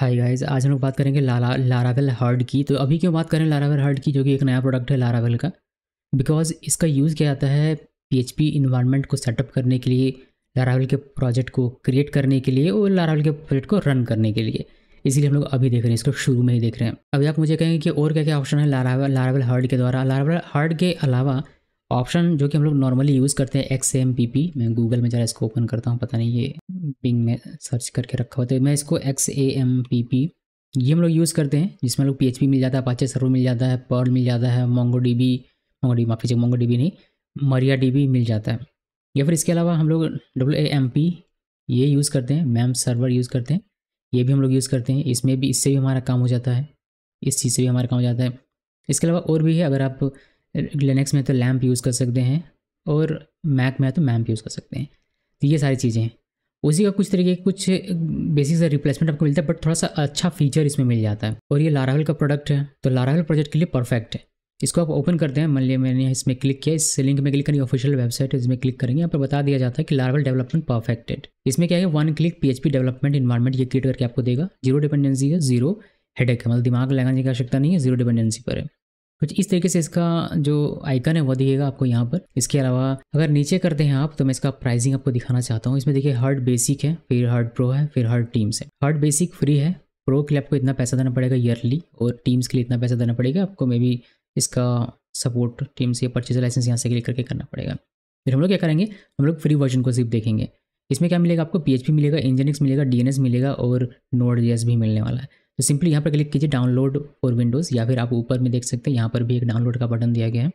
hi guys आज हम लोग बात करेंगे लारा लारावेल हर्ड की तो अभी क्यों बात करें लारावेल हर्ड की जो कि एक नया प्रोडक्ट है लारावेल का बिकॉज इसका यूज़ किया जाता है पी एच को सेटअप करने के लिए लारावेल के प्रोजेक्ट को क्रिएट करने के लिए और लारावेल के प्रोजेक्ट को रन करने के लिए इसीलिए हम लोग अभी देख रहे हैं इसको शुरू में ही देख रहे हैं अभी आप मुझे कहेंगे कि और क्या क्या ऑप्शन है लारावेल लारावेल हर्ड के द्वारा लारावेल हर्ड के अलावा ऑप्शन जो कि हम लोग नॉर्मली यूज़ करते हैं एक्स एम पी पी मैं गूगल में ज़रा इसको ओपन करता हूँ पता नहीं ये पिंग में सर्च करके रखा होता है तो मैं इसको X A M P P ये हम लोग यूज़ करते हैं जिसमें लोग पी मिल जाता है पाचे सर्वर मिल जाता है पर्ल मिल जाता है Mongo D B Mongo D माफी मोंगो डी बी नहीं मरिया डी बी मिल जाता है या फिर इसके अलावा हम लोग डब्ल्यू ए एम पी ये यूज़ करते हैं मैम सर्वर यूज़ करते हैं ये भी हम लोग यूज़ करते हैं इसमें भी इससे भी हमारा काम हो जाता है इस चीज़ से भी हमारा काम हो जाता है इसके अलावा और भी है अगर आप लिनक्स में तो लैम्प यूज़ कर सकते हैं और मैक में तो मैम्प यूज़ कर सकते हैं तो ये सारी चीज़ें हैं उसी का कुछ तरीके कुछ बेसिक सा रिप्लेसमेंट आपको मिलता है बट थोड़ा सा अच्छा फीचर इसमें मिल जाता है और ये लारावल का प्रोडक्ट है तो लारावल प्रोजेक्ट के लिए परफेक्ट है इसको आप ओपन करते हैं मान लिया मैंने इसमें क्लिक किया इस लिंक में क्लिक करेंगे ऑफिशियल वेबसाइट इसमें क्लिक करेंगे यहाँ पर बता दिया जाता है कि लारवल डेवलपमेंट परफेक्टेड इसमें क्या है one click PHP development environment ये क्रिएट करके आपको देगा जीरो डिपेंडेंसी है जीरो हेडेक है मतलब दिमाग लगाने की आवश्यकता नहीं है जीरो डिपेंडेंसी पर है कुछ इस तरीके से इसका जो आइकन है वो दिखेगा आपको यहाँ पर इसके अलावा अगर नीचे करते हैं आप तो मैं इसका प्राइसिंग आपको दिखाना चाहता हूँ इसमें देखिए हार्ड बेसिक है फिर हार्ड प्रो है फिर हार्ड टीम्स है हर्ट बेसिक फ्री है प्रो के लिए आपको इतना पैसा देना पड़ेगा ईयरली और टीम्स के लिए इतना पैसा देना पड़ेगा आपको मे बी इसका सपोर्ट टीम्स या परचेज लाइसेंस यहाँ से क्लिक करके करना पड़ेगा फिर हम लोग क्या करेंगे हम लोग फ्री वर्जन को सिर्फ देखेंगे इसमें क्या मिलेगा आपको पी मिलेगा इंजेनिक्स मिलेगा डी मिलेगा और नोड भी मिलने वाला है तो सिंपली यहाँ पर क्लिक कीजिए डाउनलोड फॉर विंडोज़ या फिर आप ऊपर में देख सकते हैं यहाँ पर भी एक डाउनलोड का बटन दिया गया है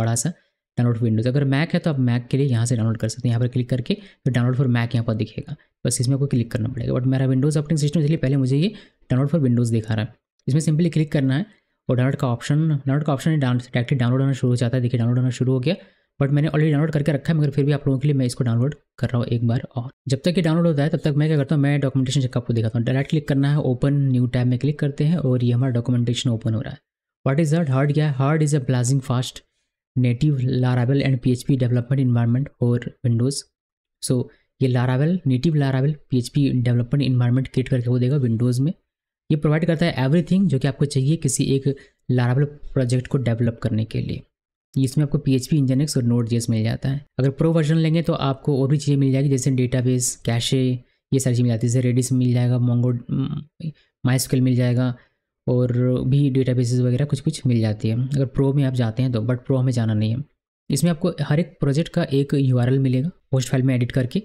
बड़ा सा डाउनलोड विंडोज़ अगर मैक है तो आप मैक के लिए यहाँ से डाउनलोड कर सकते हैं यहाँ पर क्लिक करके फिर तो डाउनलोड फॉर मैक यहाँ पर दिखेगा बस इसमें आपको क्लिक करना पड़ेगा बट मेरा विंडोज़ ऑपरेटिंग सिस्टम इसलिए पहले मुझे ये डाउनलोड फॉर विंडोज़ दिखा रहा है इसमें सिंपली क्लिक करना है और डाउनलोड का ऑप्शन डाउनलोड का ऑप्शन डायरेक्टली डाउनलोड होना शुरू हो जाता है देखिए डाउनलोड होना शुरू हो गया बट मैंने ऑलरेडी डाउनलोड करके रखा है मगर फिर भी आप लोगों के लिए मैं इसको डाउनलोड कर रहा हूँ एक बार और जब तक ये डाउनलोड होता है तब तक मैं क्या करता हूँ मैं डॉक्यूमेंटेशन चेक आपको दिखाता हूँ डायरेक्ट क्लिक करना है ओपन न्यू टैब में क्लिक करते हैं और ये हमारा डॉक्यूमेंटेशन ओपन हो रहा है वाट इज़ हर्ड हार्ड क्या है Herd is a blazing fast native Laravel and P development environment और विंडोज़ सो ये Laravel native Laravel P development environment create करके वो देगा विंडोज़ में ये प्रोवाइड करता है एवरीथिंग जो कि आपको चाहिए किसी एक लारावेल प्रोजेक्ट को डेवलप करने के लिए इसमें आपको पी एच पी इंजनएक्स और नोट जेस मिल जाता है अगर प्रो वर्जन लेंगे तो आपको और भी चीज़ें मिल जाएगी जैसे डेटाबेस कैशे ये सारी चीज़ें मिल जाती है जैसे रेडिस मिल जाएगा मोंगो माइस्किल mm, मिल जाएगा और भी बेस वगैरह कुछ कुछ मिल जाती है अगर प्रो में आप जाते हैं तो बट प्रो हमें जाना नहीं है इसमें आपको हर एक प्रोजेक्ट का एक यू मिलेगा पोस्ट फाइल में एडिट करके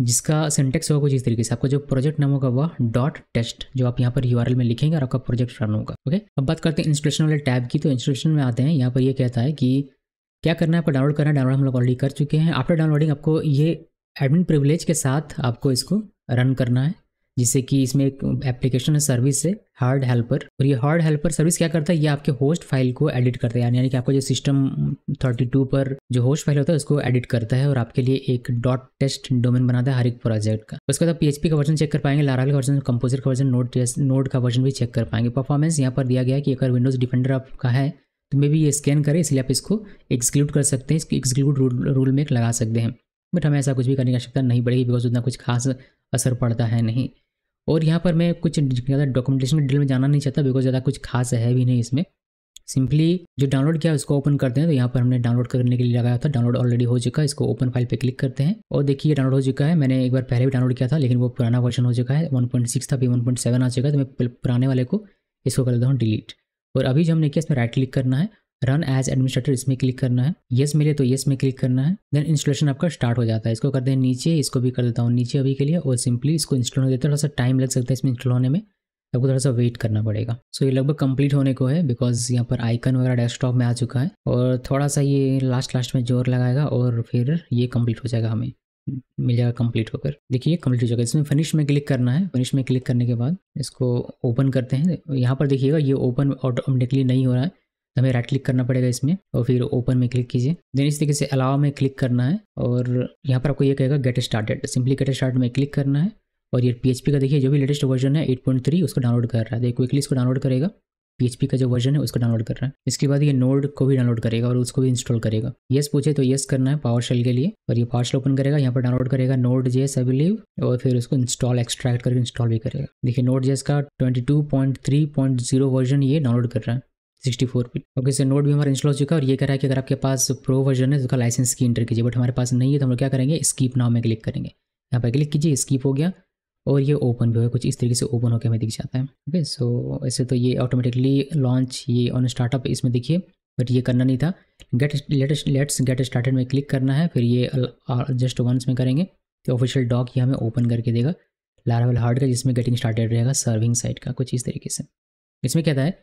जिसका सिंटेक्स होगा कुछ इस तरीके से आपका जो प्रोजेक्ट नाम होगा वह डॉट टेस्ट जो आप यहाँ पर यू में लिखेंगे और आपका प्रोजेक्ट रन होगा ओके अब बात करते हैं इंस्टॉलेशन वाले टैब की तो इंस्टॉलेशन में आते हैं यहाँ पर यह कहता है कि क्या करना है आपको डाउनलोड करना है डाउनलोड हम लोग ऑलरेडी कर चुके हैं आफ्टर डाउनलोडिंग आपको ये एडमिन प्रिविलेज के साथ आपको इसको रन करना है जिससे कि इसमें एक एप्लीकेशन है सर्विस है हार्ड हेल्पर और ये हार्ड हेल्पर सर्विस क्या करता है ये आपके होस्ट फाइल को एडिट करता है यानी यानी कि आपको जो सिस्टम 32 पर जो होस्ट फाइल होता है उसको एडिट करता है और आपके लिए एक डॉट टेस्ट डोमेन बनाता है हर एक प्रोजेक्ट का उसके बाद पीएचपी का वर्जन चेक कर पाएंगे लाराल का वर्जन कंपोजर का वर्जन नोट नोट का वर्जन भी चेक कर पाएंगे परफॉर्मेंस यहाँ पर दिया गया कि अगर विंडोज डिफेंडर आपका है तो मे भी ये स्कैन करें इसलिए आप इसको एक्सक्लूड कर सकते हैं इसको एक्सक्लूड रूल, रूल में लगा सकते हैं बट हमें ऐसा कुछ भी करने की आवश्यकता नहीं पड़ेगी बिकॉज उतना कुछ खास असर पड़ता है नहीं और यहाँ पर मैं कुछ ज़्यादा डॉक्यूमेंटेशन डिटेल में जाना नहीं चाहता बिकॉज ज़्यादा कुछ खास है भी नहीं इसमें सिंपली जो डाउनलोड किया उसको ओपन करते हैं तो यहाँ पर हमने डाउनलोड करने के लिए लगाया था डाउनलोड ऑलरेडी हो चुका है इसको ओपन फाइल पे क्लिक करते हैं और देखिए डाउनलोड हो चुका है मैंने एक बार पहले भी डाउनलोड किया था लेकिन वो पुराना वर्जन हो चुका है 1.6 था अभी सेवन आ चुका है तो मैं पुराने वाले को इसको कर देता हूँ डिलीट और अभी जो हमने किया इसमें राइट क्लिक करना है रन एज एडमिनिस्ट्रेटर इसमें क्लिक करना है येस मिले तो येस में क्लिक करना है देन इंस्टॉलेशन आपका स्टार्ट हो जाता है इसको कर दें नीचे इसको भी कर देता हूँ नीचे अभी के लिए और सिंपली इसको इंस्टॉल होने देता हैं थोड़ा सा टाइम लग सकता है इसमें इंस्टॉल होने में आपको थोड़ा सा वेट करना पड़ेगा सो so, ये लगभग कंप्लीट होने को है बिकॉज यहाँ पर आइकन वगैरह डेस्कटॉप में आ चुका है और थोड़ा सा ये लास्ट लास्ट में जोर लगाएगा और फिर ये कंप्लीट हो जाएगा हमें मिल जाएगा कंप्लीट होकर देखिए कंप्लीट हो जाएगा इसमें फिनिश में क्लिक करना है फिनिश में क्लिक करने के बाद इसको ओपन करते हैं यहाँ पर देखिएगा ये ओपन ऑटोमेटिकली नहीं हो रहा है हमें राइट क्लिक करना पड़ेगा इसमें और फिर ओपन में क्लिक कीजिए देन इस तरीके से अलाव में क्लिक करना है और यहाँ पर आपको ये कहेगा get started simply get start में क्लिक करना है और ये पी का देखिए जो भी लेटेस्ट वर्जन है एट उसको डाउनलोड कर रहा है देखिए क्विकली इसको डाउनलोड करेगा PHP का जो वर्जन है उसको डाउनलोड कर रहा है इसके बाद ये नोड को भी डाउनलोड करेगा और उसको भी इंस्टॉल करेगा येस पूछे तो येस करना है पावर शेल के लिए और ये पावर शेल ओपन करेगा यहाँ पर डाउनलोड करेगा नोड जेस आई बिलीव और फिर उसको इंस्टॉल एक्सट्रैक्ट करके इंस्टॉल भी करेगा देखिए नोड जेस का 22.3.0 वर्जन ये डाउनलोड कर रहा है sixty four bit okay sir Node भी हमारा इंस्टॉल हो चुका है और ये कह रहा है कि अगर आपके पास प्रो वर्जन है तो उसका लाइसेंस की एंटर कीजिए बट हमारे पास नहीं है तो हम लोग क्या करेंगे स्कीप नाव में क्लिक करेंगे यहाँ पर क्लिक कीजिए स्कीप हो गया और ये ओपन भी हो कुछ इस तरीके से ओपन होकर हमें दिख जाता है ओके सो ऐसे तो ये ऑटोमेटिकली लॉन्च ये ऑन स्टार्टअप इसमें देखिए बट ये करना नहीं था get latest let's get started में क्लिक करना है फिर ये जस्ट uh, वंस में करेंगे तो ऑफिशियल डॉक ये हमें ओपन करके देगा लारावल हार्ड का जिसमें गेटिंग स्टार्टेड रहेगा सर्विंग साइट का कुछ इस तरीके से इसमें कहता है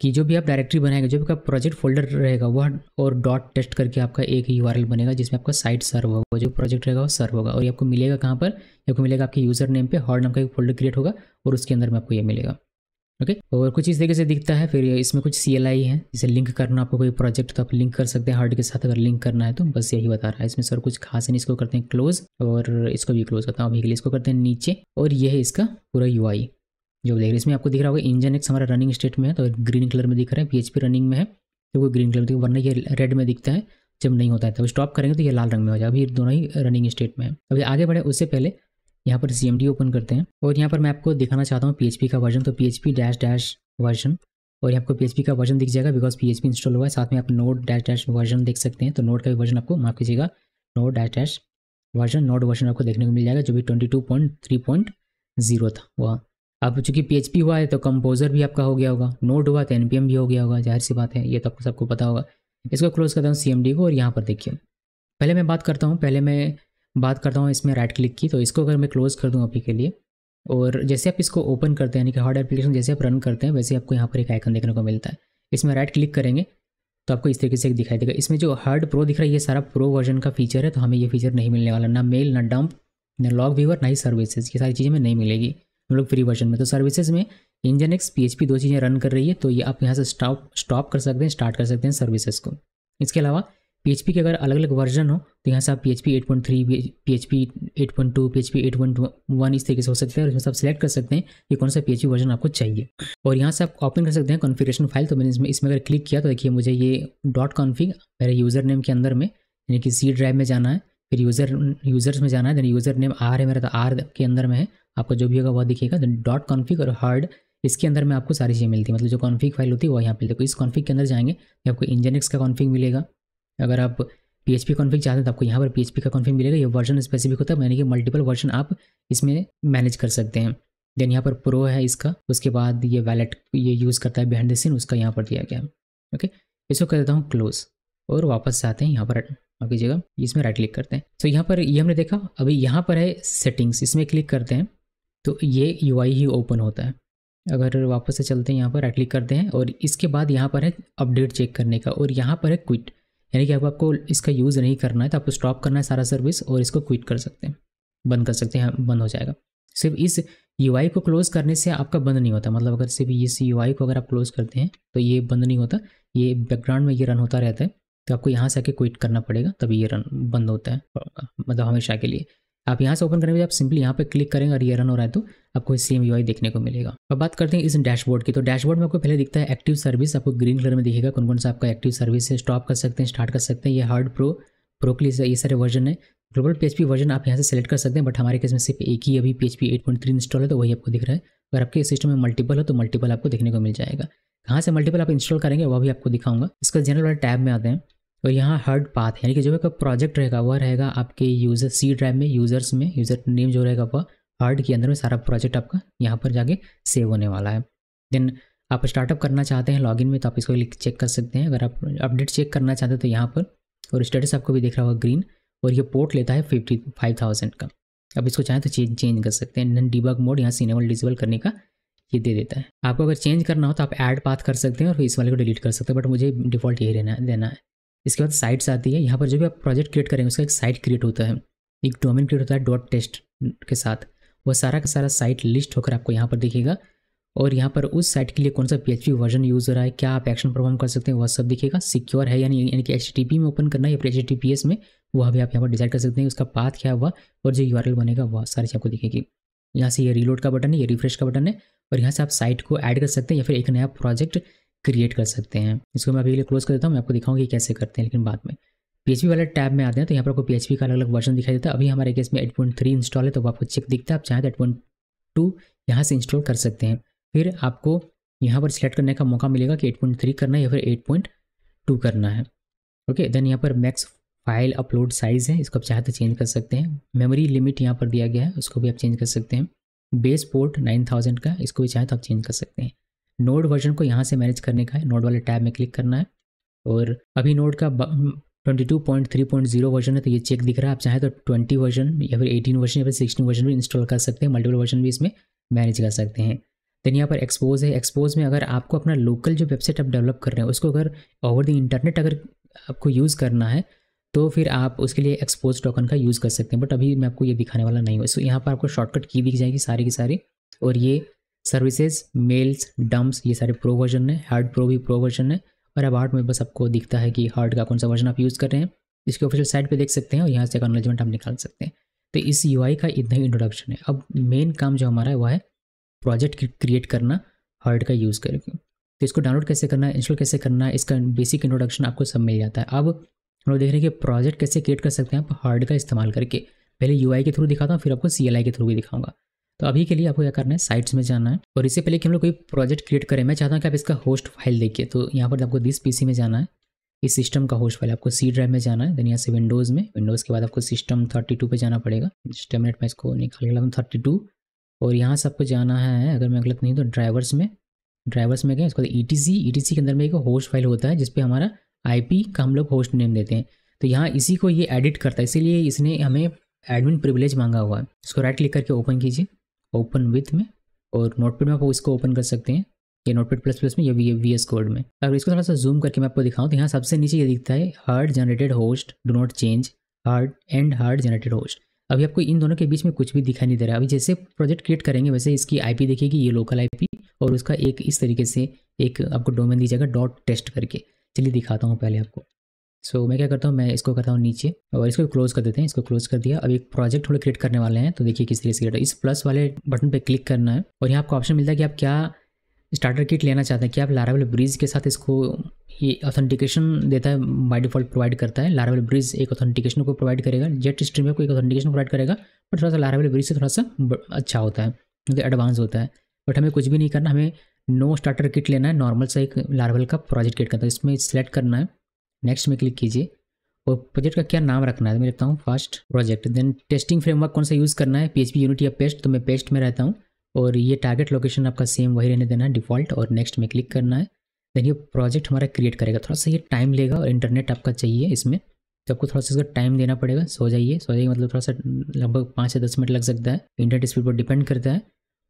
कि जो भी आप डायरेक्टरी बनाएंगे जो भी आपका प्रोजेक्ट फोल्डर रहेगा वह और डॉट टेस्ट करके आपका एक यूआरएल बनेगा जिसमें आपका साइट सर्व होगा जो प्रोजेक्ट रहेगा वो सर्व होगा और ये आपको मिलेगा कहाँ पर आपको मिलेगा आपके यूजर नेम पे हॉट नाम का एक फोल्डर क्रिएट होगा और उसके अंदर में आपको ये मिलेगा ओके और कुछ इस तरीके से दिखता है फिर इसमें कुछ सी एल आई है जिसे लिंक करना आपको कोई प्रोजेक्ट तो आप लिंक कर सकते हैं हार्ड के साथ अगर लिंक करना है तो बस यही बता रहा है इसमें सर कुछ खास नहीं इसको करते हैं क्लोज और इसको भी क्लोज करता हूँ अभी के लिए इसको करते हैं नीचे और यह है इसका पूरा यू आई जो देख रहे हैं इसमें आपको दिख रहा होगा इंजन एक्स हमारा रनिंग स्टेट में है तो ग्रीन कलर में दिख रहा है पी रनिंग में है तो वो ग्रीन कलर दिखा वरना ये रेड में दिखता है जब नहीं होता है तो स्टॉप करेंगे तो ये लाल रंग में हो जाए अभी दोनों ही रनिंग स्टेट में है अभी आगे बढ़े उससे पहले यहाँ पर सी ओपन करते हैं और यहाँ पर मैं आपको दिखाना चाहता हूँ पी का वर्जन तो पी डैश डैश वर्जन और यहाँ आपको पी का वर्जन दिख जाएगा बिकॉज पी इंस्टॉल हुआ है साथ में आप नोट डैश डैश वर्जन देख सकते हैं तो नोट का भी वर्जन आपको माफ कीजिएगा Node dash dash version Node version आपको देखने को मिल जाएगा जो भी twenty two point three point zero था वह अब चूंकि पी हुआ है तो कंपोजर भी आपका हो गया होगा नोड हुआ तो एन भी हो गया होगा जाहिर सी बात है ये तो आपको सबको पता होगा इसको क्लोज करता हूँ सी को और यहाँ पर देखिए पहले मैं बात करता हूँ पहले मैं बात करता हूँ इसमें राइट क्लिक की तो इसको अगर मैं क्लोज़ कर दूँ अभी के लिए और जैसे आप इसको ओपन करते हैं यानी कि हार्ड एप्लीकेशन जैसे आप रन करते हैं वैसे आपको यहाँ पर एक आइकन देखने को मिलता है इसमें राइट क्लिक करेंगे तो आपको इस तरीके से एक दिखाई देगा इसमें जो हार्ड प्रो दिख रहा है ये सारा प्रो वर्जन का फीचर है तो हमें ये फीचर नहीं मिलने वाला ना मेल ना डंप ना लॉग व्यूवर ना ही सर्विसेज ये सारी चीज़ें हमें नहीं मिलेगी हम लोग फ्री वर्जन में तो सर्विसेज में इंजन एक्स पी दो चीज़ें रन कर रही है तो ये आप यहाँ से स्टॉप स्टॉप कर सकते हैं स्टार्ट कर सकते हैं सर्विसेज को इसके अलावा पी के अगर अलग अलग वर्जन हो तो यहाँ से आप P H P eight point three P H P eight point two P H P eight point one इस तरीके से हो सकता है और इसमें से आप सिलेक्ट कर सकते हैं कि कौन सा पी एच पी वर्जन आपको चाहिए और यहाँ से आप ओपन कर सकते हैं कॉन्फ़िगरेशन फाइल तो मैंने इसमें इसमें अगर क्लिक किया तो देखिए मुझे ये डॉट कॉन्फिग मेरे यूज़र नेम के अंदर में यानी कि सी ड्राइव में जाना है फिर यूज़र यूज़र्स में जाना है देन यूज़र नेम आर है मेरा तो आर के अंदर में है आपको जो भी होगा वह दिखेगा देन डॉट कॉन्फिक और हार्ड इसके अंदर में आपको सारी चीज़ें मिलती है मतलब जो कॉन्फिक फाइल होती है वह यहाँ पे देखो इस कॉन्फिक के अंदर जाएंगे तो आपको इंजनिक्स का कॉन्फिक मिलेगा अगर आप पी एच पी कॉन्फिक चाहते हैं तो आपको यहाँ पर पी एच पी का कॉन्फिक मिलेगा ये वर्जन स्पेसिफिक होता है यानी कि मल्टीपल वर्जन आप इसमें मैनेज कर सकते हैं देन यहाँ पर प्रो है इसका उसके बाद ये वैलेट ये यूज़ करता है बिहाइंड द सीन उसका यहाँ पर दिया गया है ओके इसको कर देता हूँ क्लोज़ और वापस जाते हैं यहाँ पर आपकी जगह इसमें राइट क्लिक करते हैं तो यहाँ पर ये हमने देखा अभी यहाँ पर है सेटिंग्स इसमें क्लिक करते हैं तो ये यू ही ओपन होता है अगर वापस से चलते हैं यहाँ पर राइट क्लिक करते हैं और इसके बाद यहाँ पर है अपडेट चेक करने का और यहाँ पर है क्विट यानी कि अब आपको इसका यूज़ नहीं करना है तो आपको स्टॉप करना है सारा सर्विस और इसको क्विट कर सकते हैं बंद कर सकते हैं हाँ, बंद हो जाएगा सिर्फ इस यू को क्लोज़ करने से आपका बंद नहीं होता मतलब अगर सिर्फ इस यू को अगर आप क्लोज़ करते हैं तो ये बंद नहीं होता ये बैकग्राउंड में ये रन होता रहता है तो आपको यहाँ से आके क्विट करना पड़ेगा तभी ये रन बंद होता है मतलब हमेशा के लिए आप यहाँ से ओपन करेंगे आप सिंपली यहाँ पे क्लिक करेंगे और ये रन हो रहा है तो आपको सेम यू देखने को मिलेगा अब बात करते हैं इस डैशबोर्ड की तो डैशबोर्ड में आपको पहले दिखता है एक्टिव सर्विस आपको ग्रीन कलर में दिखेगा कौन कौन सा आपका एक्टिव सर्विस है स्टॉप कर सकते हैं स्टार्ट कर सकते हैं ये हार्ड प्रो प्रोक्लिस ये सारे वर्जन है ग्लोबल पी वर्जन आप यहाँ से सेलेक्ट कर सकते हैं बट हमारे केस में सिर्फ एक ही अभी पी एच इंस्टॉल है तो वही आपको दिख रहा है अगर आपके सिस्टम में मल्टीपल हो तो मल्टीपल आपको देखने को मिल जाएगा कहाँ से मल्टीपल आप इंस्टॉल करेंगे वह भी आपको दिखाऊंगा इसका जनरल वाले टैब में आते हैं और तो यहाँ हर्ड पाथ यानी कि जो आपका प्रोजेक्ट रहेगा वह रहेगा आपके यूज़र सी ड्राइव में यूज़र्स में यूज़र नेम जो रहेगा वह हर्ड के अंदर में सारा प्रोजेक्ट आपका यहाँ पर जाके सेव होने वाला है देन आप स्टार्टअप करना चाहते हैं लॉगिन में तो आप इसको चेक कर सकते हैं अगर आप अपडेट चेक करना चाहते हैं तो यहाँ पर और स्टेटस आपको भी देख रहा होगा ग्रीन और ये पोर्ट लेता है फिफ्टी फाइव थाउजेंड का अब इसको चाहें तो चेंज चेंज कर सकते हैं नन डिबग मोड यहाँ सीनेबल डिजेबल करने का ये दे देता है आपको अगर चेंज करना हो तो आप ऐड पाथ कर सकते हैं और इस वाले को डिलीट कर सकते हैं बट मुझे डिफॉल्ट यही रहना देना है इसके बाद साइट्स आती है यहाँ पर जो भी आप प्रोजेक्ट क्रिएट करेंगे उसका एक साइट क्रिएट होता है एक डोमेन क्रिएट होता है डॉट टेस्ट के साथ वह सारा का सारा साइट लिस्ट होकर आपको यहाँ पर दिखेगा और यहाँ पर उस साइट के लिए कौन सा पी वर्जन यूज़ हो रहा है क्या आप एक्शन परफॉर्म कर सकते हैं वह सब दिखेगा सिक्योर है यानी यानी कि एच में ओपन करना है या फिर एच में वह भी आप यहाँ पर डिसाइड कर सकते हैं उसका पाथ क्या हुआ और जो यू बनेगा वह सारी चीज़ आपको दिखेगी यहाँ से ये रीलोड का बटन है ये रिफ्रेश का बटन है और यहाँ से आप साइट को ऐड कर सकते हैं या फिर एक नया प्रोजेक्ट क्रिएट कर सकते हैं इसको मैं अभी के लिए क्लोज कर देता हूँ मैं आपको कि कैसे करते हैं लेकिन बाद में पी वाले टैब में आते हैं तो यहाँ पर आपको पी का अलग अलग वर्जन दिखाई देता है अभी हमारे केस में एट पॉइंट थ्री इंस्टॉल है तो आपको चेक दिखता है आप चाहें तो एट पॉइंट टू यहाँ से इंस्टॉल कर सकते हैं फिर आपको यहाँ पर सिलेक्ट करने का मौका मिलेगा कि एट पॉइंट थ्री करना है या फिर एट पॉइंट टू करना है ओके देन यहाँ पर मैक्स फाइल अपलोड साइज़ है इसको आप चाहें तो चेंज कर सकते हैं मेमोरी लिमिट यहाँ पर दिया गया है उसको भी आप चेंज कर सकते हैं बेस पोर्ट नाइन थाउजेंड का इसको भी चाहे तो आप चेंज कर सकते हैं नोड वर्जन को यहाँ से मैनेज करने का है नोड वाले टैब में क्लिक करना है और अभी नोड का 22.3.0 वर्जन है तो ये चेक दिख रहा है आप चाहें तो 20 वर्जन या फिर 18 वर्जन या फिर 16 वर्जन भी इंस्टॉल कर सकते हैं मल्टीपल वर्जन भी इसमें मैनेज कर सकते हैं देन यहाँ पर एक्सपोज है एक्सपोज में अगर आपको अपना लोकल जो वेबसाइट आप डेवलप कर रहे हैं उसको अगर ओवर द इंटरनेट अगर आपको यूज़ करना है तो फिर आप उसके लिए एक्सपोज टोकन का यूज़ कर सकते हैं बट अभी मैं आपको ये दिखाने वाला नहीं हूँ सो यहाँ पर आपको शॉर्टकट की दिख जाएगी सारी की सारी और ये सर्विसेज मेल्स डम्प्स ये सारे प्रो वर्जन है हार्ड प्रो भी प्रो वर्जन है और अब हार्ड में बस आपको दिखता है कि हार्ड का कौन सा वर्जन आप यूज़ कर रहे हैं इसके ऑफिशियल साइट पे देख सकते हैं और यहाँ से एक्नोलेजमेंट हम निकाल सकते हैं तो इस यू का इतना ही इंट्रोडक्शन है अब मेन काम जो हमारा है वह है प्रोजेक्ट क्रिएट करना हार्ड का यूज़ करके तो इसको डाउनलोड कैसे करना है इंस्टॉल कैसे करना है इसका बेसिक इंट्रोडक्शन आपको सब मिल जाता है अब हम लोग देख रहे हैं कि प्रोजेक्ट कैसे क्रिएट कर सकते हैं आप हार्ड का इस्तेमाल करके पहले यू के थ्रू दिखाता हूँ फिर आपको सी के थ्रू भी दिखाऊंगा तो अभी के लिए आपको क्या करना है साइट्स में जाना है और इससे पहले कि हम लोग कोई प्रोजेक्ट क्रिएट करें मैं चाहता हूँ कि आप इसका होस्ट फाइल देखिए तो यहाँ पर आपको दिस पीसी में जाना है इस सिस्टम का होस्ट फाइल आपको सी ड्राइव में जाना है देन यहाँ से विंडोज़ में विंडोज़ के बाद आपको सिस्टम थर्टी टू पर जाना पड़ेगा सिस्टम नेट में इसको निकाल के लाता थर्टी टू और यहाँ से आपको जाना है अगर मैं गलत नहीं तो ड्राइवर्स में ड्राइवर्स में गए इसको E T C E T C के अंदर में एक होस्ट फाइल होता है जिसपे हमारा आई पी का हम लोग होस्ट नेम देते हैं तो यहाँ इसी को ये एडिट करता है इसीलिए इसने हमें एडमिन प्रिविलेज मांगा हुआ है इसको राइट क्लिक करके ओपन कीजिए ओपन विथ में और नोटपेड में आप इसको ओपन कर सकते हैं ये नोटपेड प्लस प्लस में या वी वी एस कोड में अगर इसको थोड़ा सा जूम करके मैं आपको दिखाऊँ तो यहाँ सबसे नीचे ये दिखता है Herd generated host do not change Herd and Herd generated host अभी आपको इन दोनों के बीच में कुछ भी दिखाई नहीं दे रहा है अभी जैसे प्रोजेक्ट क्रिएट करेंगे वैसे इसकी आईपी देखेगी ये लोकल आईपी और उसका एक इस तरीके से एक आपको डोमेन दी जाएगा डॉट टेस्ट करके चलिए दिखाता हूँ पहले आपको सो so, मैं क्या करता हूँ मैं इसको करता हूँ नीचे और इसको क्लोज कर देते हैं इसको क्लोज कर दिया अब एक प्रोजेक्ट थोड़ा क्रिएट करने वाले हैं तो देखिए किस तरीके से क्रिएट इस प्लस वाले बटन पर क्लिक करना है और यहाँ आपको ऑप्शन मिलता है कि आप क्या स्टार्टर किट लेना चाहते हैं कि आप लारावल ब्रिज के साथ इसको ये ऑथेंटिकेशन देता है बाई डिफॉल्ट प्रोवाइड करता है लारावल ब्रिज एक ऑथेंटिकेशन को प्रोवाइड करेगा जेट स्ट्रीम को एक ऑथेंटिकेशन प्रोवाइड करेगा बट थोड़ा सा लारावल ब्रिज से थोड़ा सा अच्छा होता है मतलब एडवांस होता है बट हमें कुछ भी नहीं करना हमें नो स्टार्टर किट लेना है नॉर्मल सा एक लारावल का प्रोजेक्ट क्रिएट करता है इसमें सेलेक्ट करना है तो नेक्स्ट में क्लिक कीजिए और प्रोजेक्ट का क्या नाम रखना है मैं लिखता हूँ first project then testing framework कौन सा यूज़ करना है पी यूनिट या पेस्ट तो मैं पेस्ट में रहता हूँ और ये टारगेट लोकेशन आपका सेम वही रहने देना है डिफ़ॉल्ट और नेक्स्ट में क्लिक करना है देन ये प्रोजेक्ट हमारा क्रिएट करेगा थोड़ा सा ये टाइम लेगा और इंटरनेट आपका चाहिए इसमें तो आपको थोड़ा सा इसका टाइम देना पड़ेगा सो जाइए सो जाइए मतलब थोड़ा सा लगभग पाँच से दस मिनट लग सकता है इंटरनेट स्पीड पर डिपेंड करता है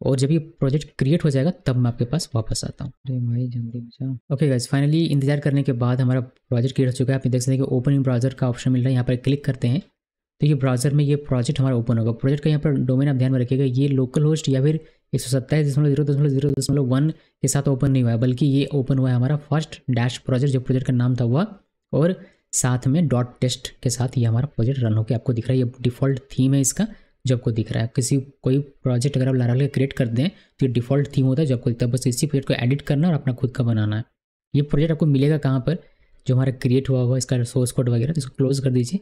और जब ये प्रोजेक्ट क्रिएट हो जाएगा तब मैं आपके पास वापस आता हूँ अरे भाई जल्दी बचाओ ओके गाइज फाइनली इंतजार करने के बाद हमारा प्रोजेक्ट क्रिएट हो चुका है आप देख सकते हैं कि ओपन इन ब्राउजर का ऑप्शन मिल रहा है यहाँ पर क्लिक करते हैं तो ये ब्राउजर में ये प्रोजेक्ट हमारा ओपन होगा प्रोजेक्ट का यहाँ पर डोमेन आप ध्यान में रखिएगा ये लोकल होस्ट या फिर एक सौ सत्ताईस दशमलव जीरो दशमलव जीरो दशमलव वन के साथ ओपन नहीं हुआ है बल्कि ये ओपन हुआ है हमारा फर्स्ट डैश प्रोजेक्ट जो प्रोजेक्ट का नाम था हुआ और साथ में डॉट टेस्ट के साथ ये हमारा प्रोजेक्ट रन होकर आपको दिख रहा है ये डिफॉल्ट थीम है इसका जो आपको दिख रहा है किसी कोई प्रोजेक्ट अगर आप लारावल का क्रिएट कर दें तो ये डिफॉल्ट थीम होता है जो आपको दिखता है बस इसी प्रोजेक्ट को एडिट करना और अपना खुद का बनाना है ये प्रोजेक्ट आपको मिलेगा कहाँ पर जो हमारा क्रिएट हुआ हुआ इसका सोर्स कोड वगैरह तो इसको क्लोज कर दीजिए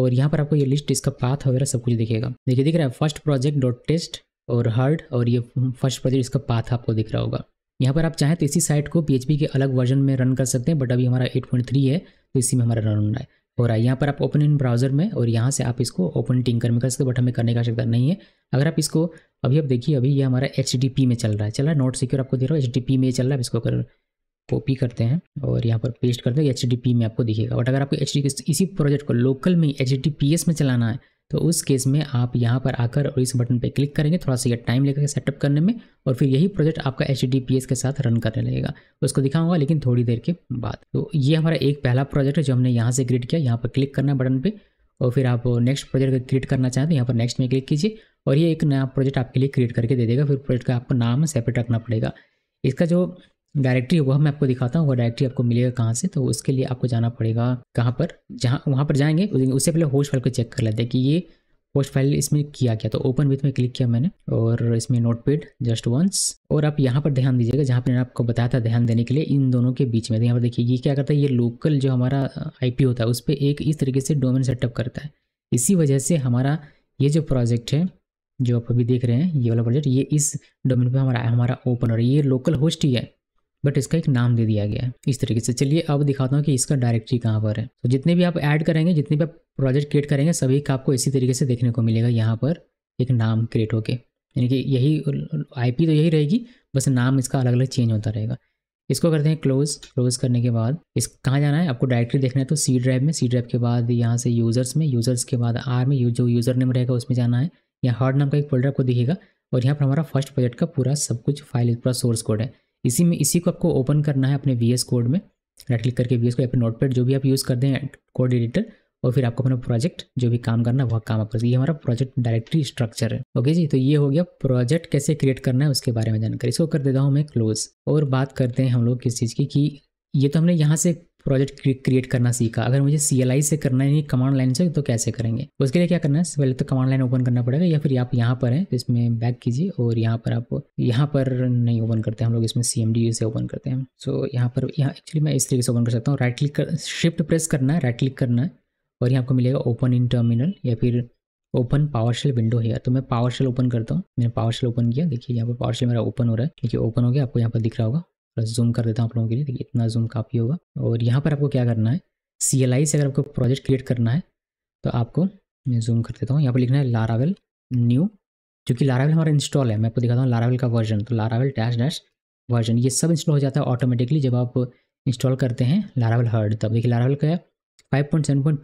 और यहाँ पर आपको ये लिस्ट इसका पाथ वगैरह सब कुछ दिखेगा देखिए दिख रहा है फर्स्ट प्रोजेक्ट डॉट टेस्ट और हर्ड और ये फर्स्ट प्रोजेक्ट इसका पाथ आपको दिख रहा होगा यहाँ पर आप चाहें तो इसी साइट को पी के अलग वर्जन में रन कर सकते हैं बट अभी हमारा 8.3 है तो इसी में हमारा रन होना है हो रहा है यहाँ पर आप ओपन इन ब्राउज़र में और यहाँ से आप इसको ओपन टिंकर में कर सकते बट हमें करने का आवश्यकता नहीं है अगर आप इसको अभी आप देखिए अभी ये हमारा एच में चल रहा है चल रहा है नॉट सिक्योर आपको दे रहा है एच में चल रहा है इसको अगर कॉपी करते हैं और यहाँ पर पेस्ट करते हैं एच में आपको दिखेगा बट अगर आपको एच इसी प्रोजेक्ट को लोकल में एच में चलाना है तो उस केस में आप यहाँ पर आकर और इस बटन पर क्लिक करेंगे थोड़ा सा यह टाइम लेकर सेटअप करने में और फिर यही प्रोजेक्ट आपका एच के साथ रन करने लगेगा उसको दिखाऊंगा लेकिन थोड़ी देर के बाद तो ये हमारा एक पहला प्रोजेक्ट है जो हमने यहाँ से क्रिएट किया यहाँ पर क्लिक करना है बटन पर और फिर आप नेक्स्ट प्रोजेक्ट क्रिएट करना चाहें तो यहाँ पर नेक्स्ट में क्लिक कीजिए और ये एक नया प्रोजेक्ट आपके लिए क्रिएट करके दे देगा फिर प्रोजेक्ट का आपको नाम सेपरेट रखना पड़ेगा इसका जो डायरेक्टरी वह मैं आपको दिखाता हूँ वह डायरेक्टरी आपको मिलेगा कहाँ से तो उसके लिए आपको जाना पड़ेगा कहाँ पर जहाँ वहाँ पर जाएंगे उससे पहले होस्ट फाइल को चेक कर लेते हैं कि ये होस्ट फाइल इसमें किया गया तो ओपन विथ में क्लिक किया मैंने और इसमें नोट पेड जस्ट वंस और आप यहाँ पर ध्यान दीजिएगा जहाँ पर मैंने आपको बताया था ध्यान देने के लिए इन दोनों के बीच में तो यहाँ पर देखिए ये क्या करता है ये लोकल जो हमारा आई होता है उस पर एक इस तरीके से डोमेन सेटअप करता है इसी वजह से हमारा ये जो प्रोजेक्ट है जो आप अभी देख रहे हैं ये वाला प्रोजेक्ट ये इस डोमेन पे हमारा हमारा ओपन हो रहा है ये लोकल होस्ट ही है बट इसका एक नाम दे दिया गया है इस तरीके से चलिए अब दिखाता हूँ कि इसका डायरेक्टरी कहाँ पर है तो जितने भी आप ऐड करेंगे जितने भी आप प्रोजेक्ट क्रिएट करेंगे सभी का आपको इसी तरीके से देखने को मिलेगा यहाँ पर एक नाम क्रिएट होके यानी कि यही आईपी तो यही रहेगी बस नाम इसका अलग अलग चेंज होता रहेगा इसको करते हैं क्लोज क्लोज करने के बाद इस कहाँ जाना है आपको डायरेक्टरी देखना है तो सी ड्राइव में सी ड्राइव के बाद यहाँ से यूज़र्स में यूज़र्स के बाद आर में जो यूज़र नेम रहेगा उसमें जाना है यहाँ हार्ड नाम का एक फोल्डर आपको दिखेगा और यहाँ पर हमारा फर्स्ट प्रोजेक्ट का पूरा सब कुछ फाइल पूरा सोर्स कोड है इसी में इसी को आपको ओपन करना है अपने वी कोड में राइट क्लिक करके वी एस कोड या फिर नोटपैड जो भी आप यूज़ करते हैं कोड एडिटर और फिर आपको अपना प्रोजेक्ट जो भी काम करना है वह काम आप ये हमारा प्रोजेक्ट डायरेक्टरी स्ट्रक्चर है ओके जी तो ये हो गया प्रोजेक्ट कैसे क्रिएट करना है उसके बारे में जानकारी इसको कर देता हूँ मैं क्लोज और बात करते हैं हम लोग किस चीज़ की कि ये तो हमने यहाँ से प्रोजेक्ट क्रिएट करना सीखा अगर मुझे सी से करना है कमांड लाइन से तो कैसे करेंगे उसके लिए क्या करना है पहले तो कमांड लाइन ओपन करना पड़ेगा या फिर आप यहाँ पर हैं तो इसमें बैक कीजिए और यहाँ पर आप यहाँ पर नहीं ओपन करते हम लोग इसमें सी से ओपन करते हैं सो so, यहाँ पर यहाँ एक्चुअली मैं इस तरीके से ओपन कर सकता हूँ राइट क्लिक कर शिफ्ट प्रेस करना है राइट क्लिक करना है और यहाँ आपको मिलेगा ओपन इन टर्मिनल या फिर ओपन पावर शेल विंडो है तो मैं पावर शेल ओपन करता हूँ मैंने पावर शेल ओपन किया देखिए यहाँ पर पावर शेल मेरा ओपन हो रहा है देखिए ओपन हो गया आपको यहाँ पर दिख रहा होगा जूम कर देता हूँ आप लोगों के लिए देखिए इतना जूम काफ़ी होगा और यहाँ पर आपको क्या करना है सी एल आई से अगर आपको प्रोजेक्ट क्रिएट करना है तो आपको मैं जूम कर देता हूँ यहाँ पर लिखना है लारावेल न्यू क्योंकि लारावेल हमारा इंस्टॉल है मैं आपको दिखाता हूँ लारावेल का वर्जन तो लारावेल डैश डैश वर्जन ये सब इंस्टॉल हो जाता है ऑटोमेटिकली जब आप इंस्टॉल करते हैं लारावेल हर्ड तब देखिए लारावेल का है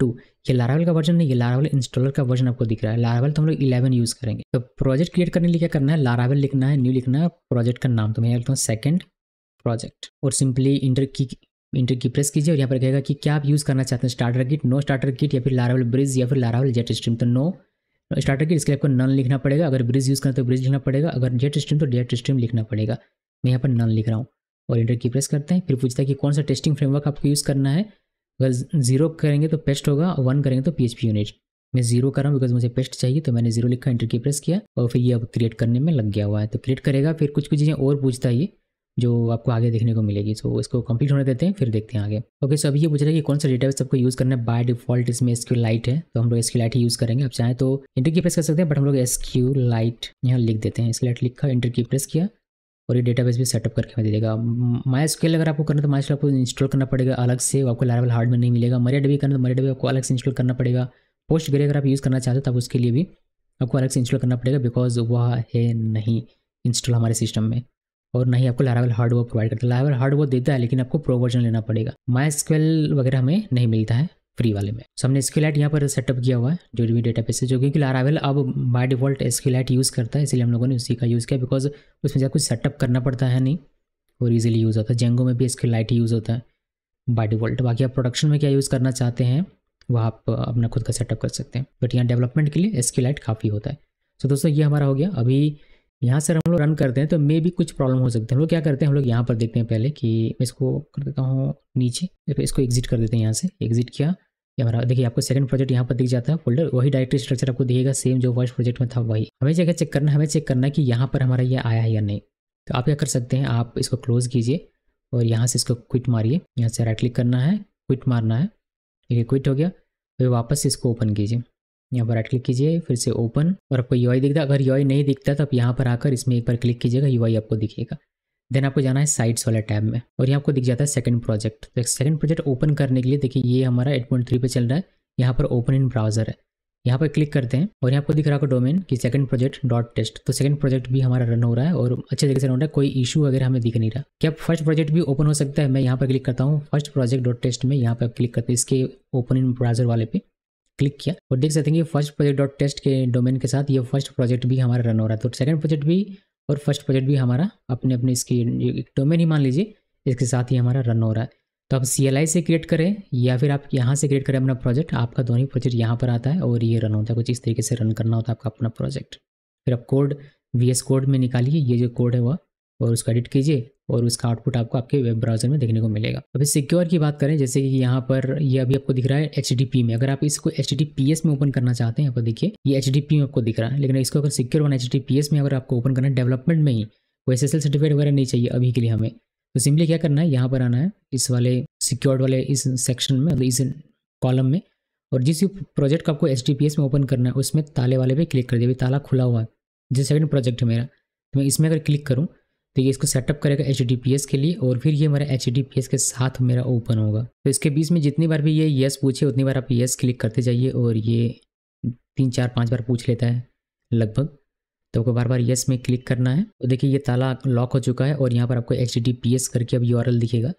टू ये लारावल का वर्जन नहीं है लारावल इंस्टॉलर का वर्जन आपको दिख रहा है लारावल तो हम लोग इलेवन यूज़ करेंगे तो प्रोजेक्ट क्रिएट करने के लिए क्या करना है लारावल लिखना है न्यू लिखना है प्रोजेक्ट का नाम तो मैं लिखता हूँ सेकंड प्रोजेक्ट और simply enter key enter key press कीजिए और यहाँ पर कहेगा कि क्या आप यूज़ करना चाहते हैं starter kit no starter kit या फिर लारावल ब्रिज या फिर लारावल जेट स्ट्रीम तो नो स्टार्टर किट इसके लिए आपको नन लिखना पड़ेगा अगर ब्रिज यूज़ करना तो ब्रिज लिखना पड़ेगा अगर जेट स्ट्रीम तो जेट स्ट्रीम लिखना पड़ेगा मैं यहाँ पर नन लिख रहा हूँ और इंटर की प्रेस करते हैं फिर पूछता है कि कौन सा टेस्टिंग फ्रेमवर्क आपको यूज़ करना है अगर जीरो करेंगे तो पेस्ट होगा और वन करेंगे तो पी यूनिट मैं जीरो कर रहा हूँ बिकॉज मुझे पेस्ट चाहिए तो मैंने जीरो लिखा इंटर की प्रेस किया और फिर ये अब क्रिएट करने में लग गया हुआ है तो क्रिएट करेगा फिर कुछ कुछ चीज़ें और पूछता है ये जो आपको आगे देखने को मिलेगी सो so, इसको कंप्लीट होने देते हैं फिर देखते हैं आगे ओके सो अभी ये पूछ रहे हैं कि कौन सा डेटाबेस आपको यूज़ करना है बाय डिफॉल्ट इसमें क्यू लाइट है तो हम लोग एसक्यू लाइट ही यूज़ करेंगे आप चाहें तो इंटर की प्रेस कर सकते हैं बट हम लोग एसक्यू लाइट यहाँ लिख देते हैं एसक्यू लाइट लिखा इंटर की प्रेस किया और ये डेटाबेस भी सेटअप करके हमें दे देगा माई स्केल अगर आपको करना तो माई स्केल आपको इंस्टॉल करना पड़ेगा अलग से आपको लारावल हार्ड में नहीं मिलेगा मरिया डबी करना तो मरिया डबी आपको अलग से इंस्टॉल करना पड़ेगा पोस्ट ग्रे अगर आप यूज़ करना चाहते हो तो आप उसके लिए भी आपको अलग से इंस्टॉल करना पड़ेगा बिकॉज वह है नहीं इंस्टॉल हमारे सिस्टम में और नहीं आपको लारावल हार्ड प्रोवाइड करता है लारावल हार्ड देता है लेकिन आपको प्रो वर्जन लेना पड़ेगा माई स्क्वेल वगैरह हमें नहीं मिलता है फ्री वाले में सो हमने स्क्यूलाइट यहाँ पर सेटअप किया हुआ है जो भी डेटा पे जो क्योंकि लारावेल अब बाय डिफॉल्ट स्क्यूलाइट यूज़ करता है इसलिए हम लोगों ने उसी का यूज़ किया बिकॉज उसमें ज़्यादा कुछ सेटअप करना पड़ता है नहीं और ईजिली यूज़ होता है जेंगो में भी स्क्यूलाइट यूज़ होता है बाय डिफॉल्ट बाकी आप प्रोडक्शन में क्या यूज़ करना चाहते हैं वह आप अपना खुद का सेटअप कर सकते हैं बट यहाँ डेवलपमेंट के लिए स्क्यूलाइट काफ़ी होता है सो दोस्तों ये हमारा हो गया अभी यहाँ से हम लोग रन करते हैं तो मे भी कुछ प्रॉब्लम हो सकती है हम लोग क्या करते हैं हम लोग यहाँ पर देखते हैं पहले कि मैं इसको कर देता हूँ नीचे फिर इसको एग्जिट कर देते हैं यहाँ से एग्जिट किया ये हमारा देखिए आपको सेकंड प्रोजेक्ट यहाँ पर दिख जाता है फोल्डर वही डायरेक्टरी स्ट्रक्चर आपको दिखेगा सेम जो फर्स्ट प्रोजेक्ट में था वही हमें जगह चेक करना हमें चेक करना है कि यहाँ पर हमारा ये आया है या नहीं तो आप क्या कर सकते हैं आप इसको क्लोज कीजिए और यहाँ से इसको क्विट मारिए यहाँ से राइट क्लिक करना है क्विट मारना है ठीक है क्विट हो गया फिर वापस इसको ओपन कीजिए यहाँ पर राइट क्लिक कीजिए फिर से ओपन और आपको यू दिखता अगर यू नहीं दिखता तो आप यहाँ पर आकर इसमें एक बार क्लिक कीजिएगा यू आपको दिखेगा देन आपको जाना है साइट्स वाला टैब में और यहाँ आपको दिख जाता है सेकंड प्रोजेक्ट तो सेकंड प्रोजेक्ट ओपन करने के लिए देखिए ये हमारा 8.3 पे चल रहा है यहाँ पर ओपन इन ब्राउजर है यहाँ पर क्लिक करते हैं और यहाँ आपको दिख रहा होगा डोमेन कि सेकंड प्रोजेक्ट डॉट टेस्ट तो सेकंड प्रोजेक्ट भी हमारा रन हो रहा है और अच्छे तरीके से रन हो रहा है कोई इशू वगैरह हमें दिख नहीं रहा क्या फर्स्ट प्रोजेक्ट भी ओपन हो सकता है मैं यहाँ पर क्लिक करता हूँ फर्स्ट प्रोजेक्ट डॉट टेस्ट में यहाँ पर क्लिक करते हैं इसके ओपन इन ब्राउजर वाले पे क्लिक किया और देख सकते हैं कि फर्स्ट प्रोजेक्ट डॉट टेस्ट के डोमेन के साथ ये फर्स्ट प्रोजेक्ट भी हमारा रन हो रहा है तो सेकंड प्रोजेक्ट भी और फर्स्ट प्रोजेक्ट भी हमारा अपने अपने इसकी डोमेन ही मान लीजिए इसके साथ ही हमारा रन हो रहा है तो आप सी से क्रिएट करें या फिर आप यहाँ से क्रिएट करें अपना प्रोजेक्ट आपका दोनों ही प्रोजेक्ट यहाँ पर आता है और ये रन होता है कुछ इस तरीके से रन करना होता है आपका अपना प्रोजेक्ट फिर आप कोड वी कोड में निकालिए ये जो कोड है वह और उसको एडिट कीजिए और उसका आउटपुट आपको आपके वेब ब्राउजर में देखने को मिलेगा अभी सिक्योर की बात करें जैसे कि यहाँ पर ये यह अभी आपको दिख रहा है एच में अगर आप इसको एच में ओपन करना चाहते हैं आपको देखिए ये एच में आपको दिख रहा है लेकिन इसको अगर सिक्योर वन एच में अगर आपको ओपन करना है डेवलपमेंट में ही वो एस सर्टिफिकेट वगैरह नहीं चाहिए अभी के लिए हमें तो सिंपली क्या करना है यहाँ पर आना है इस वाले सिक्योर्ड वाले इस सेक्शन में इस कॉलम में और जिस प्रोजेक्ट का आपको एच में ओपन करना है उसमें ताले वाले पे क्लिक कर दिया अभी ताला खुला हुआ है जिस सेकंड प्रोजेक्ट है मेरा तो मैं इसमें अगर क्लिक करूँ तो ये इसको सेटअप करेगा एच के लिए और फिर ये हमारा एच के साथ मेरा ओपन होगा तो इसके बीच में जितनी बार भी ये येस पूछे उतनी बार आप येस क्लिक करते जाइए और ये तीन चार पाँच बार पूछ लेता है लगभग तो आपको बार बार येस में क्लिक करना है तो देखिए ये ताला लॉक हो चुका है और यहाँ पर आपको एच करके अब यू दिखेगा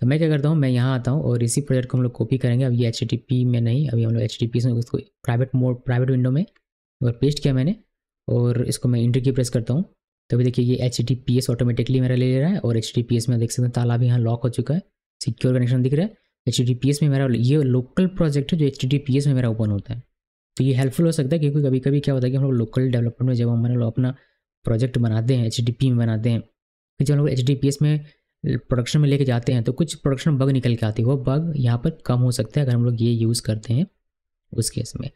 तो मैं क्या करता हूँ मैं यहाँ आता हूँ और इसी प्रोजेक्ट को हम लोग कॉपी करेंगे अब ये एच में नहीं अभी हम लोग एच में उसको प्राइवेट मोड प्राइवेट विंडो में और पेस्ट किया मैंने और इसको मैं इंटर की प्रेस करता हूँ तो अभी देखिए ये HTTPS automatically मेरा ले ले रहा है और एच डी पी एस में देख सकते हैं ताला भी यहाँ लॉक हो चुका है सिक्योर कनेक्शन दिख रहा है एच डी पी एस में मेरा ये लोकल प्रोजेक्ट है जो एच डी पी एस में मेरा ओपन होता है तो ये हेल्पफुल हो सकता है क्योंकि कभी कभी क्या होता है कि हम लोग लोकल डेवलपमेंट में जब हम लोग अपना प्रोजेक्ट बनाते हैं एच डी पी में बनाते हैं फिर जब हम लोग एच डी पी एस में प्रोडक्शन में लेके जाते हैं तो कुछ प्रोडक्शन बग निकल के आती है वो बग यहाँ पर कम हो सकता है अगर हम लोग ये यूज़ करते हैं उस केस में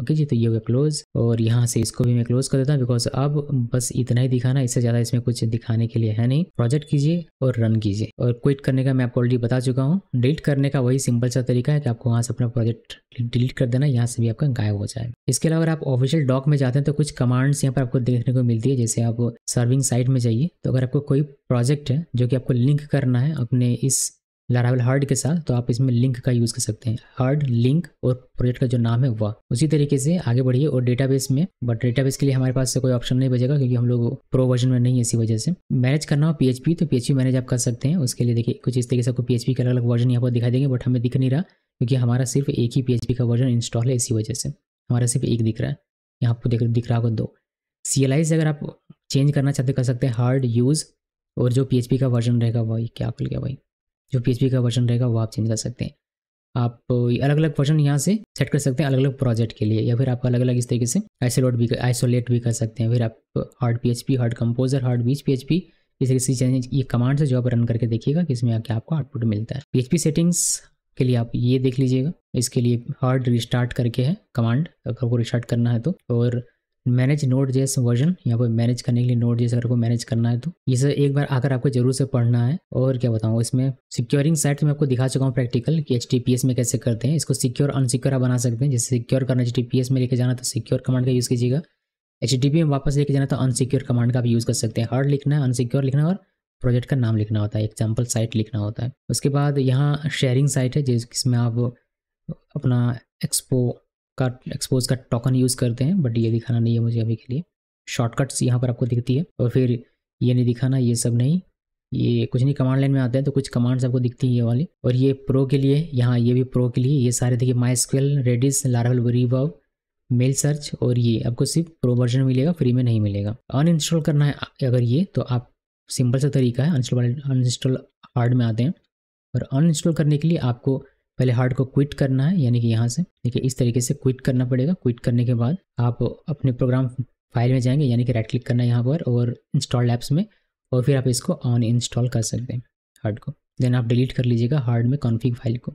ओके जी तो ये हो गया क्लोज और यहाँ से इसको भी मैं क्लोज कर देता हूँ बिकॉज अब बस इतना ही दिखाना इससे ज़्यादा इसमें कुछ दिखाने के लिए है नहीं प्रोजेक्ट कीजिए और रन कीजिए और क्विट करने का मैं आपको ऑलरेडी बता चुका हूँ डिलीट करने का वही सिंपल सा तरीका है कि आपको वहाँ से अपना प्रोजेक्ट डिलीट कर देना यहाँ से भी आपका गायब हो जाए इसके अलावा अगर आप ऑफिशियल डॉक में जाते हैं तो कुछ कमांड्स यहाँ पर आपको देखने को मिलती है जैसे आप सर्विंग साइट में जाइए तो अगर आपको कोई प्रोजेक्ट है जो कि आपको लिंक करना है अपने इस लारावल हार्ड के साथ तो आप इसमें लिंक का यूज़ कर सकते हैं हार्ड लिंक और प्रोजेक्ट का जो नाम है वह उसी तरीके से आगे बढ़िए और डेटाबेस में बट डेटाबेस के लिए हमारे पास से कोई ऑप्शन नहीं बचेगा क्योंकि हम लोग प्रो वर्जन में नहीं है इसी वजह से मैनेज करना हो पीएचपी तो पीएचपी मैनेज आप कर सकते हैं उसके लिए देखिए कुछ इस तरीके से आपको पीएचपी का अलग अलग वर्जन यहाँ पर दिखाई देंगे बट हमें दिख नहीं रहा क्योंकि हमारा सिर्फ एक ही पी का वर्जन इंस्टॉल है इसी वजह से हमारा सिर्फ एक दिख रहा है यहाँ आपको देख दिख रहा होगा दो सी अगर आप चेंज करना चाहते कर सकते हैं हार्ड यूज़ और जो पी का वर्जन रहेगा वही क्या खुल गया भाई जो पी का वर्जन रहेगा वो आप चेंज कर सकते हैं आप अलग अलग वर्जन यहाँ से सेट कर सकते हैं अलग अलग प्रोजेक्ट के लिए या फिर आप अलग अलग इस तरीके से आइसोलेट भी आइसोलेट भी कर सकते हैं फिर आप Herd P Herd composer Herd बीच पी इस तरीके से ये कमांड से जो आप रन करके देखिएगा कि इसमें आके आपको आउटपुट मिलता है पी सेटिंग्स के लिए आप ये देख लीजिएगा इसके लिए हार्ड रिस्टार्ट करके है कमांड अगर आपको रिस्टार्ट करना है तो और मैनेज नोट जेस वर्जन यहाँ पर मैनेज करने के लिए नोट जेस अगर को मैनेज करना है तो ये सर एक बार आकर आपको जरूर से पढ़ना है और क्या बताऊँ इसमें सिक्योरिंग साइट में आपको दिखा चुका हूँ प्रैक्टिकल कि एच में कैसे करते हैं इसको सिक्योर अनसिक्योर आप बना सकते हैं जैसे सिक्योर करना एच में लेके जाना तो सिक्योर कमांड का यूज़ कीजिएगा एच में वापस लेके जाना तो अनसिक्योर कमांड का आप यूज़ कर सकते हैं हर्ड लिखना है अनसिक्योर लिखना और प्रोजेक्ट का नाम लिखना होता है एग्जाम्पल साइट लिखना होता है उसके बाद यहाँ शेयरिंग साइट है जिसमें आप अपना एक्सपो का एक्सपोज का टोकन यूज़ करते हैं बट ये दिखाना नहीं है मुझे अभी के लिए शॉर्टकट्स यहाँ पर आपको दिखती है और फिर ये नहीं दिखाना ये सब नहीं ये कुछ नहीं कमांड लाइन में आते हैं तो कुछ कमांड्स आपको दिखती हैं ये वाली और ये प्रो के लिए यहाँ ये भी प्रो के लिए ये सारे देखिए माई स्क्वेल रेडिस लारवल वरीबव मेल सर्च और ये आपको सिर्फ प्रो वर्जन मिलेगा फ्री में नहीं मिलेगा अनइंस्टॉल करना है अगर ये तो आप सिंपल सा तरीका है अनइंस्टॉल अनइंस्टॉल हार्ड में आते हैं और अनइंस्टॉल करने के लिए आपको पहले हार्ड को क्विट करना है यानी कि यहाँ से देखिए इस तरीके से क्विट करना पड़ेगा क्विट करने के बाद आप अपने प्रोग्राम फाइल में जाएंगे यानी कि राइट क्लिक करना है यहाँ पर और इंस्टॉल ऐप्स में और फिर आप इसको ऑन इंस्टॉल कर सकते हैं हार्ड को देन आप डिलीट कर लीजिएगा हार्ड में कॉन्फिग फाइल को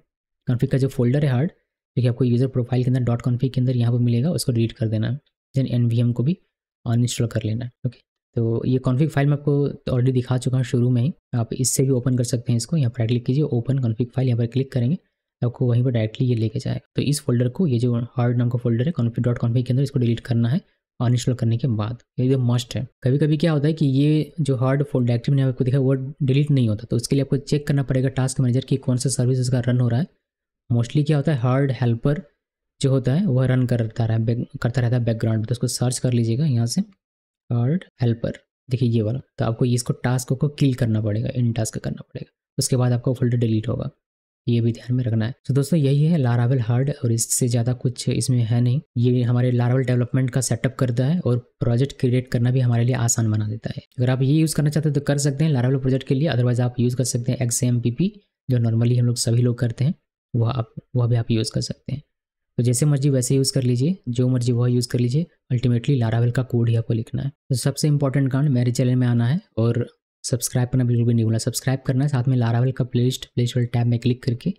कॉन्फिग का जो फोल्डर है हार्ड देखिए आपको यूज़र प्रोफाइल के अंदर डॉट कॉन्फिग के अंदर यहाँ पर मिलेगा उसको डिलीट कर देना है देन एन को भी अन इंस्टॉल कर लेना है ओके तो ये कॉन्फिग फाइल मैं आपको ऑलरेडी दिखा चुका हूँ शुरू में ही आप इससे भी ओपन कर सकते हैं इसको यहाँ पर क्लिक कीजिए ओपन कॉन्फिग फाइल यहाँ पर क्लिक करेंगे आपको वहीं पर डायरेक्टली ये लेके जाएगा तो इस फोल्डर को ये जो हार्ड नाम का फोल्डर है कॉन्फिक डॉट कॉन्फिक के अंदर इसको डिलीट करना है और इंस्टॉल करने के बाद एकदम मस्ट है कभी कभी क्या होता है कि ये जो हार्ड फोल्डर डायरेक्टिव मैंने आपको देखा वो डिलीट नहीं होता तो उसके लिए आपको चेक करना पड़ेगा टास्क मैनेजर की कौन सा सर्विस इसका रन हो रहा है मोस्टली क्या होता है हार्ड हेल्पर जो होता है वह रन करता रहा है करता रहता है बैकग्राउंड में तो उसको सर्च कर लीजिएगा यहाँ से हार्ड हेल्पर देखिए ये वाला तो आपको इसको टास्क को किल करना पड़ेगा इन टास्क करना पड़ेगा उसके बाद आपका फोल्डर डिलीट होगा ये भी ध्यान में रखना है तो दोस्तों यही है लारावल हार्ड और इससे ज़्यादा कुछ इसमें है नहीं ये हमारे लारावल डेवलपमेंट का सेटअप करता है और प्रोजेक्ट क्रिएट करना भी हमारे लिए आसान बना देता है अगर आप ये यूज़ करना चाहते हैं तो कर सकते हैं लारावल प्रोजेक्ट के लिए अदरवाइज आप यूज़ कर सकते हैं एक्स पी पी जो नॉर्मली हम लोग सभी लोग करते हैं वह आप वह भी आप यूज़ कर सकते हैं तो जैसे मर्जी वैसे यूज़ कर लीजिए जो मर्जी वह यूज़ कर लीजिए अल्टीमेटली लारावेल का कोड ही आपको लिखना है तो सबसे इंपॉर्टेंट कांड मेरे चैनल में आना है और सब्सक्राइब करना बिल्कुल भी नहीं भूलना सब्सक्राइब करना साथ में लारावल का playlist playlist tab में क्लिक करके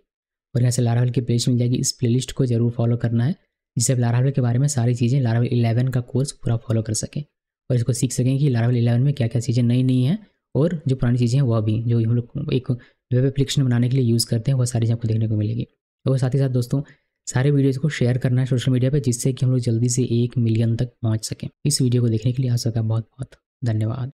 और यहाँ से लारावल की प्ले लिस्ट मिल जाएगी इस प्ले लिस्ट को जरूर फॉलो करना है जिससे आप लारावल के बारे में सारी चीज़ें लारावल इलेवन का कोर्स पूरा फॉलो कर सकें और इसको सीख सकें कि लारावल इलेवन में क्या क्या चीज़ें नई नई हैं और जो पुरानी चीज़ें हैं वह भी जो हम लोग एक वेब एप्लीकेशन बनाने के लिए यूज़ करते हैं वह सारी चीज़ आपको देखने को मिलेगी और साथ ही साथ दोस्तों सारे वीडियोज़ को शेयर करना है सोशल मीडिया पर जिससे कि हम लोग जल्दी से एक मिलियन तक पहुँच सकें इस वीडियो को देखने के लिए आप सबका बहुत बहुत धन्यवाद